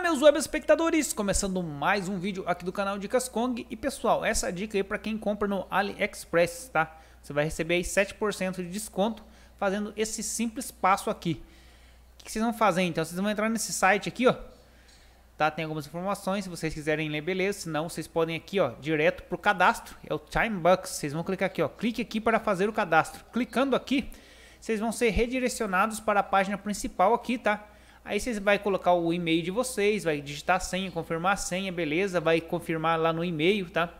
meus web espectadores, começando mais um vídeo aqui do canal Dicas Kong e pessoal, essa dica aí para quem compra no AliExpress, tá? Você vai receber aí 7% de desconto fazendo esse simples passo aqui. O que vocês vão fazer então? Vocês vão entrar nesse site aqui, ó. Tá? Tem algumas informações, se vocês quiserem ler, beleza, senão vocês podem aqui, ó, direto pro cadastro, é o Timebucks. Vocês vão clicar aqui, ó, clique aqui para fazer o cadastro. Clicando aqui, vocês vão ser redirecionados para a página principal aqui, tá? Aí vocês vai colocar o e-mail de vocês, vai digitar a senha, confirmar a senha, beleza? Vai confirmar lá no e-mail, tá?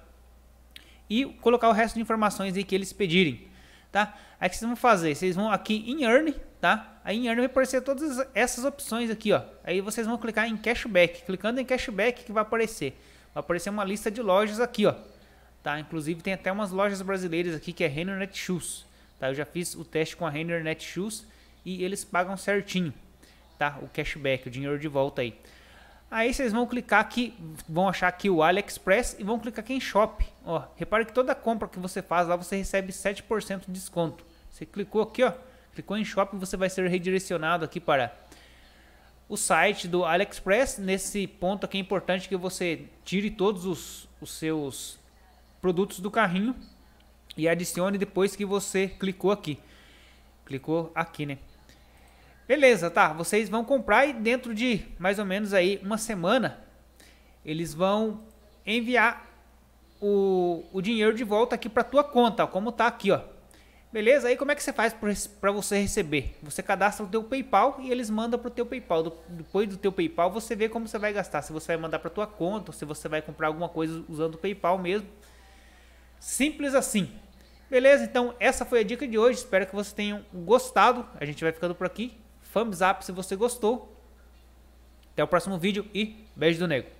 E colocar o resto de informações aí que eles pedirem, tá? Aí o que vocês vão fazer? Vocês vão aqui em Earn, tá? Aí em Earn vai aparecer todas essas opções aqui, ó. Aí vocês vão clicar em Cashback. Clicando em Cashback que vai aparecer. Vai aparecer uma lista de lojas aqui, ó. Tá? Inclusive tem até umas lojas brasileiras aqui que é Renner Netshoes, tá? Eu já fiz o teste com a Renner Netshoes e eles pagam certinho tá? O cashback, o dinheiro de volta aí. Aí vocês vão clicar aqui, vão achar aqui o AliExpress e vão clicar aqui em Shop. Ó, repare que toda compra que você faz lá você recebe 7% de desconto. Você clicou aqui, ó, clicou em Shop, você vai ser redirecionado aqui para o site do AliExpress. Nesse ponto aqui é importante que você tire todos os, os seus produtos do carrinho e adicione depois que você clicou aqui. Clicou aqui, né? Beleza, tá, vocês vão comprar e dentro de mais ou menos aí uma semana, eles vão enviar o, o dinheiro de volta aqui para tua conta, como tá aqui, ó. Beleza? Aí como é que você faz para você receber? Você cadastra o teu PayPal e eles mandam pro teu PayPal. Do, depois do teu PayPal, você vê como você vai gastar. Se você vai mandar para tua conta, se você vai comprar alguma coisa usando o PayPal mesmo. Simples assim. Beleza? Então essa foi a dica de hoje. Espero que vocês tenham gostado. A gente vai ficando por aqui thumbs up se você gostou. Até o próximo vídeo e beijo do nego.